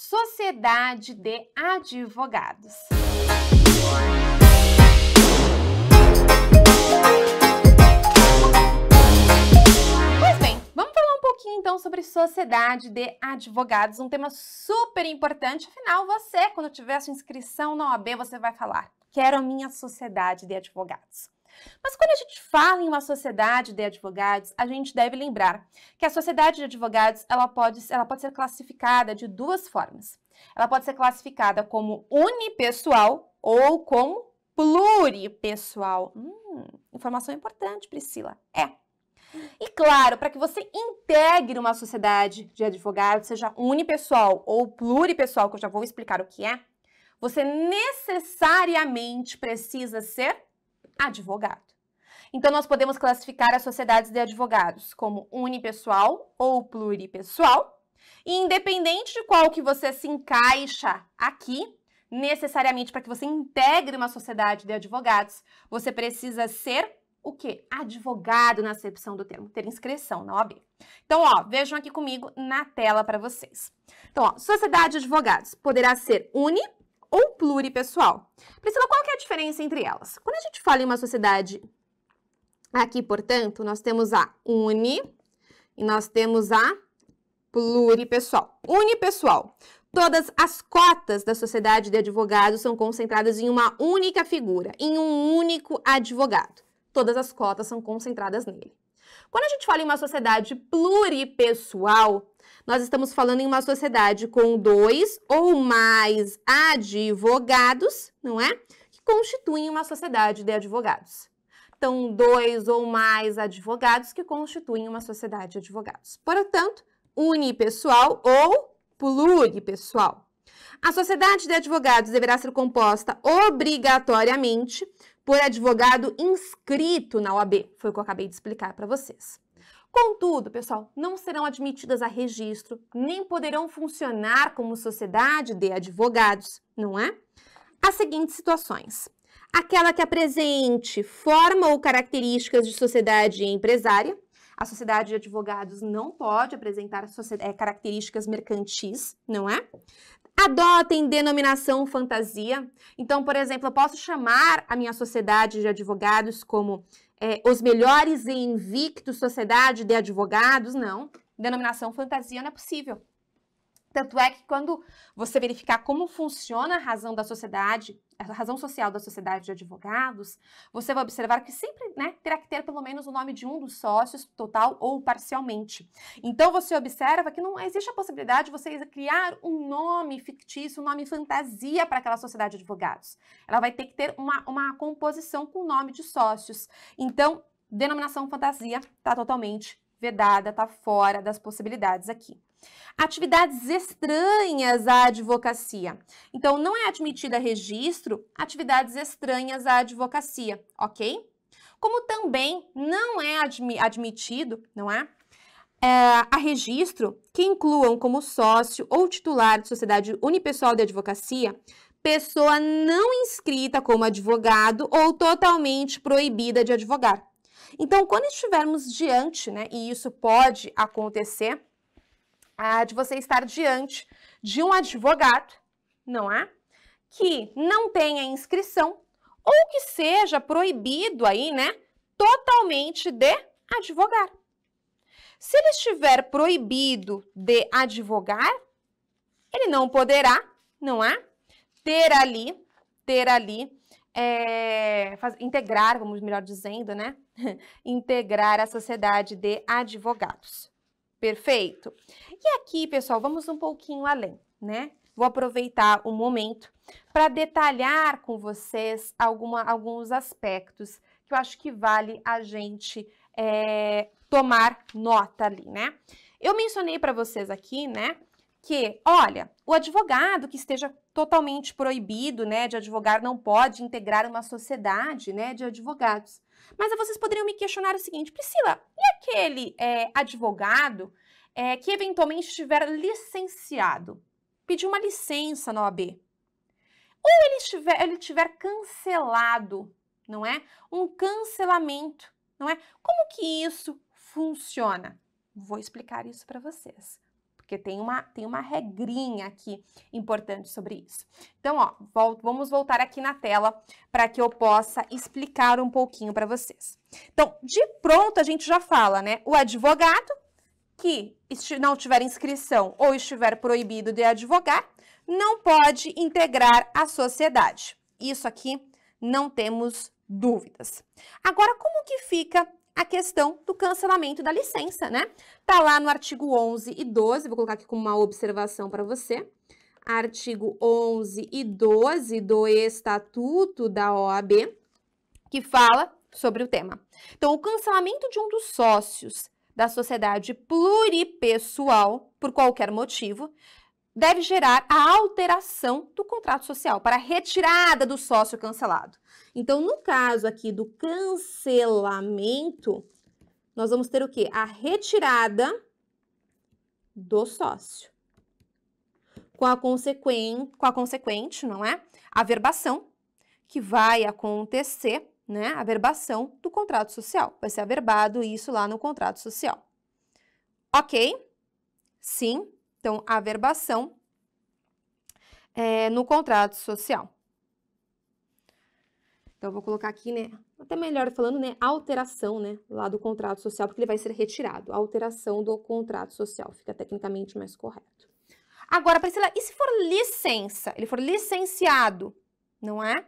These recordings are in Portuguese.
Sociedade de Advogados. Pois bem, vamos falar um pouquinho então sobre Sociedade de Advogados, um tema super importante. Afinal, você, quando tiver sua inscrição na OAB, você vai falar: Quero a minha Sociedade de Advogados. Mas quando a gente fala em uma sociedade de advogados, a gente deve lembrar que a sociedade de advogados ela pode, ela pode ser classificada de duas formas. Ela pode ser classificada como unipessoal ou como pluripessoal. Hum, informação importante, Priscila. É. E claro, para que você integre uma sociedade de advogados, seja unipessoal ou pluripessoal, que eu já vou explicar o que é, você necessariamente precisa ser advogado. Então, nós podemos classificar as sociedades de advogados como unipessoal ou pluripessoal. E independente de qual que você se encaixa aqui, necessariamente para que você integre uma sociedade de advogados, você precisa ser o que? Advogado na acepção do termo, ter inscrição na OAB. Então, ó, vejam aqui comigo na tela para vocês. Então, ó, sociedade de advogados poderá ser uni ou pluripessoal. Priscila, qual que é a diferença entre elas? Quando a gente fala em uma sociedade aqui, portanto, nós temos a uni e nós temos a pluripessoal. Unipessoal. Todas as cotas da sociedade de advogados são concentradas em uma única figura, em um único advogado. Todas as cotas são concentradas nele. Quando a gente fala em uma sociedade pluripessoal, nós estamos falando em uma sociedade com dois ou mais advogados, não é? Que constituem uma sociedade de advogados. Então, dois ou mais advogados que constituem uma sociedade de advogados. Portanto, unipessoal ou pluripessoal. A sociedade de advogados deverá ser composta obrigatoriamente por advogado inscrito na OAB, foi o que eu acabei de explicar para vocês. Contudo, pessoal, não serão admitidas a registro, nem poderão funcionar como sociedade de advogados, não é? As seguintes situações: aquela que apresente forma ou características de sociedade empresária. A sociedade de advogados não pode apresentar eh, características mercantis, não é? adotem denominação fantasia. Então, por exemplo, eu posso chamar a minha sociedade de advogados como é, os melhores e invictos sociedade de advogados, não. Denominação fantasia não é possível. Tanto é que quando você verificar como funciona a razão da sociedade, a razão social da sociedade de advogados, você vai observar que sempre né, terá que ter pelo menos o nome de um dos sócios, total ou parcialmente. Então você observa que não existe a possibilidade de você criar um nome fictício, um nome fantasia para aquela sociedade de advogados. Ela vai ter que ter uma, uma composição com o nome de sócios. Então, denominação fantasia está totalmente vedada, está fora das possibilidades aqui. Atividades estranhas à advocacia. Então, não é admitida registro atividades estranhas à advocacia, ok? Como também não é admi admitido, não é? é, a registro que incluam como sócio ou titular de sociedade unipessoal de advocacia pessoa não inscrita como advogado ou totalmente proibida de advogar. Então, quando estivermos diante, né, e isso pode acontecer, ah, de você estar diante de um advogado, não é? Que não tenha inscrição ou que seja proibido aí, né, totalmente de advogar. Se ele estiver proibido de advogar, ele não poderá, não é? Ter ali, ter ali, é, faz, integrar, vamos melhor dizendo, né? integrar a sociedade de advogados. Perfeito. E é aqui, pessoal, vamos um pouquinho além, né? Vou aproveitar o momento para detalhar com vocês alguma, alguns aspectos que eu acho que vale a gente é, tomar nota ali, né? Eu mencionei para vocês aqui, né, que, olha, o advogado que esteja totalmente proibido, né, de advogar não pode integrar uma sociedade, né, de advogados. Mas vocês poderiam me questionar o seguinte, Priscila, e aquele é, advogado é, que eventualmente estiver licenciado, pediu uma licença na OAB, ou ele estiver ele tiver cancelado, não é? Um cancelamento, não é? Como que isso funciona? Vou explicar isso para vocês, porque tem uma, tem uma regrinha aqui importante sobre isso. Então, ó, volto, vamos voltar aqui na tela para que eu possa explicar um pouquinho para vocês. Então, de pronto a gente já fala, né? O advogado que não tiver inscrição ou estiver proibido de advogar, não pode integrar a sociedade. Isso aqui não temos dúvidas. Agora, como que fica a questão do cancelamento da licença, né? Tá lá no artigo 11 e 12, vou colocar aqui como uma observação para você. Artigo 11 e 12 do Estatuto da OAB, que fala sobre o tema. Então, o cancelamento de um dos sócios da sociedade pluripessoal, por qualquer motivo, deve gerar a alteração do contrato social para a retirada do sócio cancelado. Então, no caso aqui do cancelamento, nós vamos ter o quê? A retirada do sócio. Com a, consequen com a consequente, não é? A verbação que vai acontecer né, averbação do contrato social. Vai ser averbado isso lá no contrato social. Ok? Sim. Então, averbação é, no contrato social. Então, vou colocar aqui, né, até melhor falando, né, alteração, né, lá do contrato social, porque ele vai ser retirado. Alteração do contrato social, fica tecnicamente mais correto. Agora, Priscila, e se for licença? Ele for licenciado, não é?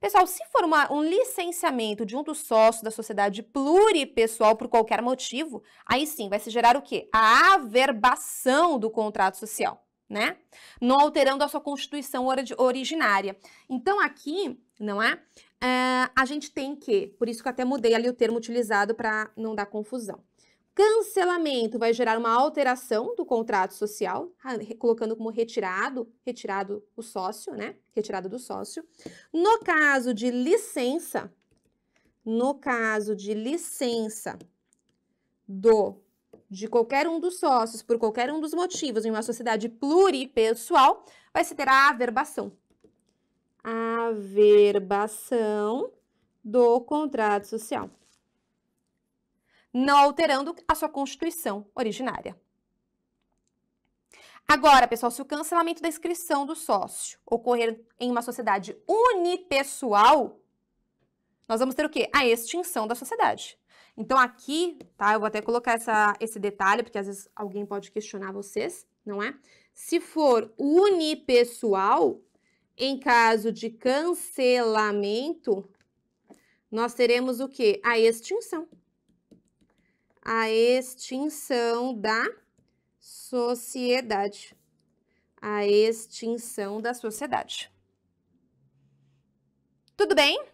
Pessoal, se for uma, um licenciamento de um dos sócios da sociedade pluripessoal por qualquer motivo, aí sim vai se gerar o quê? A averbação do contrato social, né? Não alterando a sua constituição originária. Então aqui, não é? Uh, a gente tem que, por isso que eu até mudei ali o termo utilizado para não dar confusão cancelamento vai gerar uma alteração do contrato social, ah, colocando como retirado, retirado o sócio, né? Retirado do sócio. No caso de licença, no caso de licença do de qualquer um dos sócios por qualquer um dos motivos em uma sociedade pluripessoal, vai se ter a averbação. Averbação do contrato social não alterando a sua constituição originária. Agora, pessoal, se o cancelamento da inscrição do sócio ocorrer em uma sociedade unipessoal, nós vamos ter o quê? A extinção da sociedade. Então, aqui, tá? Eu vou até colocar essa, esse detalhe, porque às vezes alguém pode questionar vocês, não é? Se for unipessoal, em caso de cancelamento, nós teremos o quê? A extinção a extinção da sociedade. A extinção da sociedade. Tudo bem?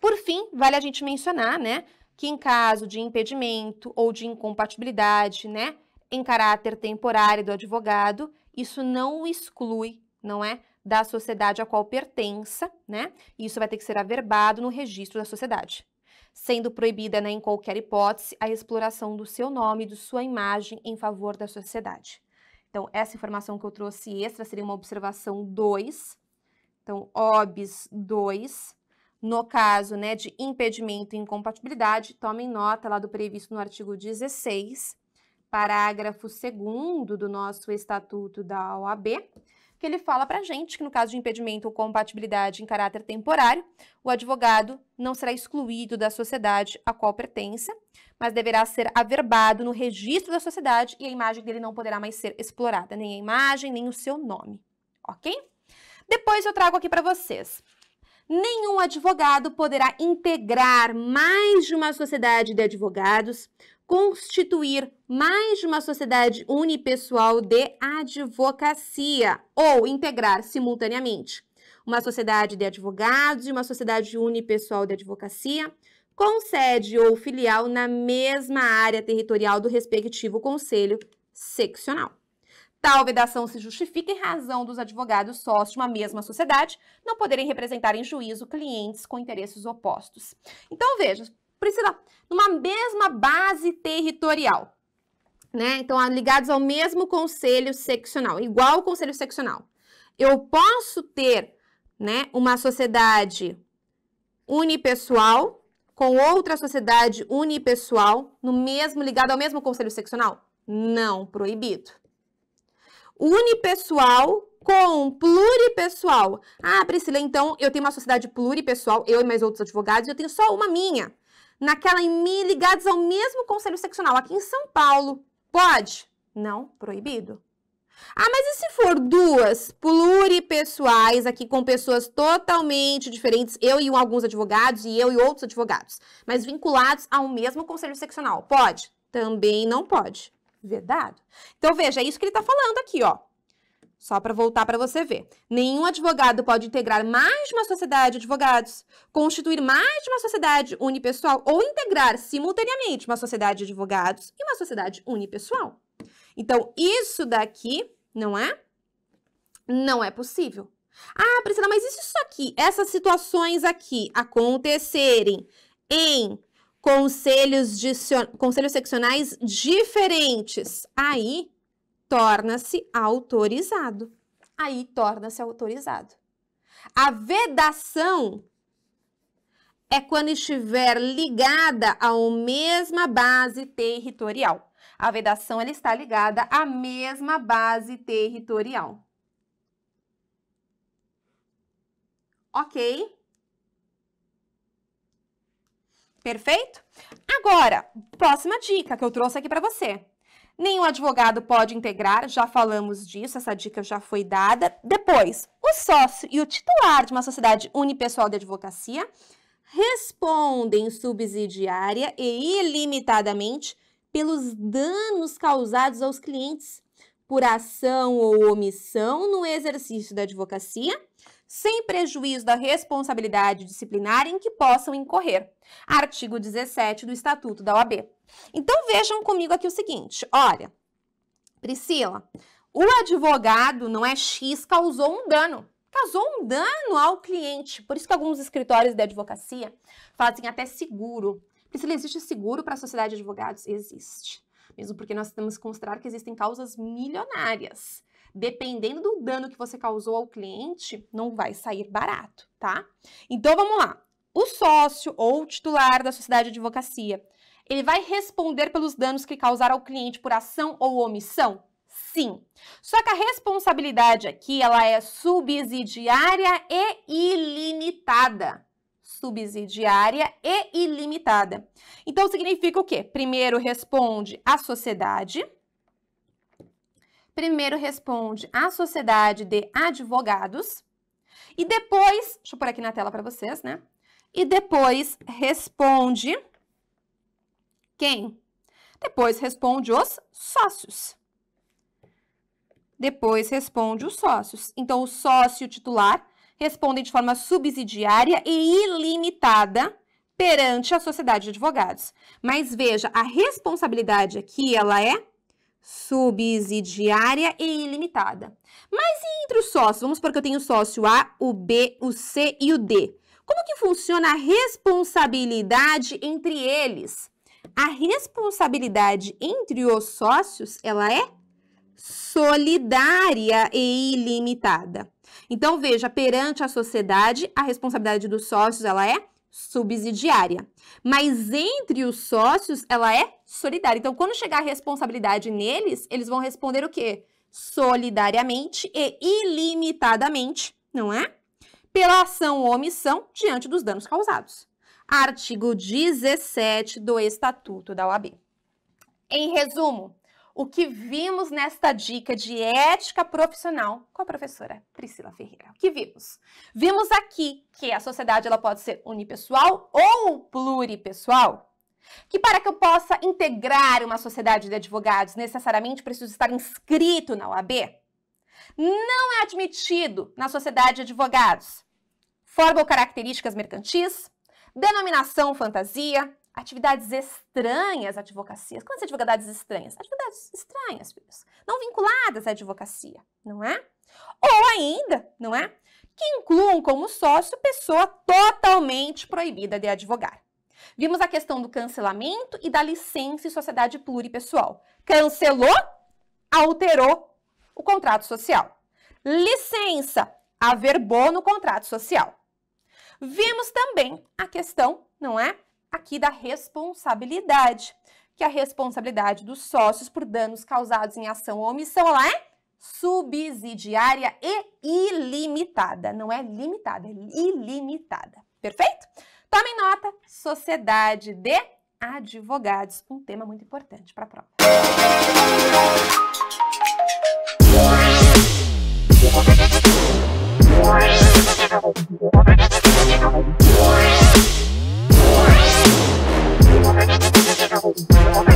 Por fim, vale a gente mencionar, né, que em caso de impedimento ou de incompatibilidade, né, em caráter temporário do advogado, isso não o exclui, não é, da sociedade a qual pertença, né? Isso vai ter que ser averbado no registro da sociedade sendo proibida né, em qualquer hipótese a exploração do seu nome, de sua imagem em favor da sociedade. Então, essa informação que eu trouxe extra seria uma observação 2. Então, OBS 2. No caso né, de impedimento e incompatibilidade, tomem nota lá do previsto no artigo 16, parágrafo 2 do nosso Estatuto da OAB, que ele fala para a gente que no caso de impedimento ou compatibilidade em caráter temporário, o advogado não será excluído da sociedade a qual pertence, mas deverá ser averbado no registro da sociedade e a imagem dele não poderá mais ser explorada, nem a imagem, nem o seu nome, ok? Depois eu trago aqui para vocês. Nenhum advogado poderá integrar mais de uma sociedade de advogados, constituir mais de uma sociedade unipessoal de advocacia ou integrar simultaneamente uma sociedade de advogados e uma sociedade unipessoal de advocacia com sede ou filial na mesma área territorial do respectivo conselho seccional. Tal vedação se justifica em razão dos advogados sócios de uma mesma sociedade não poderem representar em juízo clientes com interesses opostos. Então, veja, precisa, numa mesma base territorial, né? Então, ligados ao mesmo conselho seccional, igual ao conselho seccional. Eu posso ter, né, uma sociedade unipessoal com outra sociedade unipessoal no mesmo ligado ao mesmo conselho seccional? Não, proibido. Unipessoal com pluripessoal. Ah, Priscila, então eu tenho uma sociedade pluripessoal, eu e mais outros advogados, eu tenho só uma minha naquela IMI ligados ao mesmo conselho seccional aqui em São Paulo. Pode? Não, proibido. Ah, mas e se for duas pluripessoais aqui com pessoas totalmente diferentes, eu e alguns advogados e eu e outros advogados, mas vinculados ao mesmo conselho seccional? Pode? Também não pode. Vedado. Então veja, é isso que ele está falando aqui, ó. Só para voltar para você ver. Nenhum advogado pode integrar mais de uma sociedade de advogados, constituir mais de uma sociedade unipessoal ou integrar simultaneamente uma sociedade de advogados e uma sociedade unipessoal. Então, isso daqui, não é? Não é possível. Ah, Priscila, mas isso aqui, essas situações aqui acontecerem em conselhos, conselhos seccionais diferentes, aí torna-se autorizado. Aí torna-se autorizado. A vedação é quando estiver ligada a uma mesma base territorial. A vedação ela está ligada à mesma base territorial. Ok? Perfeito? Agora, próxima dica que eu trouxe aqui para você. Nenhum advogado pode integrar, já falamos disso, essa dica já foi dada. Depois, o sócio e o titular de uma sociedade unipessoal de advocacia respondem subsidiária e ilimitadamente pelos danos causados aos clientes por ação ou omissão no exercício da advocacia, sem prejuízo da responsabilidade disciplinar em que possam incorrer. Artigo 17 do Estatuto da OAB. Então vejam comigo aqui o seguinte, olha, Priscila, o advogado, não é X, causou um dano. Causou um dano ao cliente. Por isso que alguns escritórios de advocacia fazem até seguro. Priscila, existe seguro para a sociedade de advogados? Existe. Mesmo porque nós temos que considerar que existem causas milionárias dependendo do dano que você causou ao cliente, não vai sair barato, tá? Então vamos lá. O sócio ou titular da sociedade de advocacia, ele vai responder pelos danos que causar ao cliente por ação ou omissão? Sim. Só que a responsabilidade aqui, ela é subsidiária e ilimitada. Subsidiária e ilimitada. Então significa o quê? Primeiro responde a sociedade, Primeiro responde a Sociedade de Advogados. E depois, deixa eu pôr aqui na tela para vocês, né? E depois responde quem? Depois responde os sócios. Depois responde os sócios. Então, o sócio titular responde de forma subsidiária e ilimitada perante a sociedade de advogados. Mas veja, a responsabilidade aqui, ela é subsidiária e ilimitada. Mas e entre os sócios? Vamos supor que eu tenho o sócio A, o B, o C e o D. Como que funciona a responsabilidade entre eles? A responsabilidade entre os sócios, ela é solidária e ilimitada. Então, veja, perante a sociedade, a responsabilidade dos sócios, ela é subsidiária. Mas entre os sócios, ela é solidária. Então, quando chegar a responsabilidade neles, eles vão responder o quê? Solidariamente e ilimitadamente, não é? Pela ação ou omissão diante dos danos causados. Artigo 17 do Estatuto da OAB. Em resumo, o que vimos nesta dica de ética profissional com a professora Priscila Ferreira. O que vimos? Vimos aqui que a sociedade ela pode ser unipessoal ou pluripessoal. Que para que eu possa integrar uma sociedade de advogados, necessariamente preciso estar inscrito na OAB. Não é admitido na sociedade de advogados. Forma ou características mercantis, denominação fantasia, atividades estranhas à advocacia. Quantas atividades estranhas? Atividades estranhas, filhos. Não vinculadas à advocacia, não é? Ou ainda, não é? Que incluam como sócio pessoa totalmente proibida de advogar. Vimos a questão do cancelamento e da licença em sociedade pluripessoal. Cancelou, alterou o contrato social. Licença, averbou no contrato social. Vimos também a questão, não é? aqui da responsabilidade, que é a responsabilidade dos sócios por danos causados em ação ou omissão, ela é subsidiária e ilimitada. Não é limitada, é ilimitada. Perfeito? Tomem nota, sociedade de advogados, um tema muito importante para a prova. Música I'm